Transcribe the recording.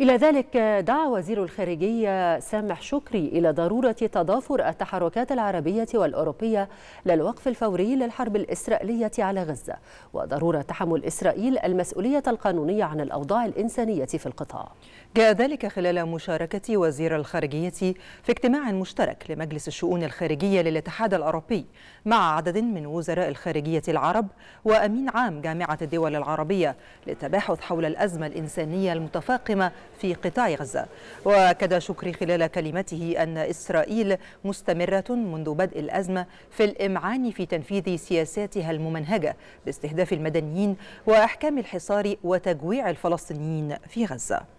إلى ذلك دعا وزير الخارجية سامح شكري إلى ضرورة تضافر التحركات العربية والأوروبية للوقف الفوري للحرب الإسرائيلية على غزة وضرورة تحمل إسرائيل المسؤولية القانونية عن الأوضاع الإنسانية في القطاع جاء ذلك خلال مشاركة وزير الخارجية في اجتماع مشترك لمجلس الشؤون الخارجية للاتحاد الأوروبي مع عدد من وزراء الخارجية العرب وأمين عام جامعة الدول العربية للتباحث حول الأزمة الإنسانية المتفاقمة في قطاع غزة وأكد شكري خلال كلمته أن إسرائيل مستمرة منذ بدء الأزمة في الإمعان في تنفيذ سياساتها الممنهجة باستهداف المدنيين وأحكام الحصار وتجويع الفلسطينيين في غزة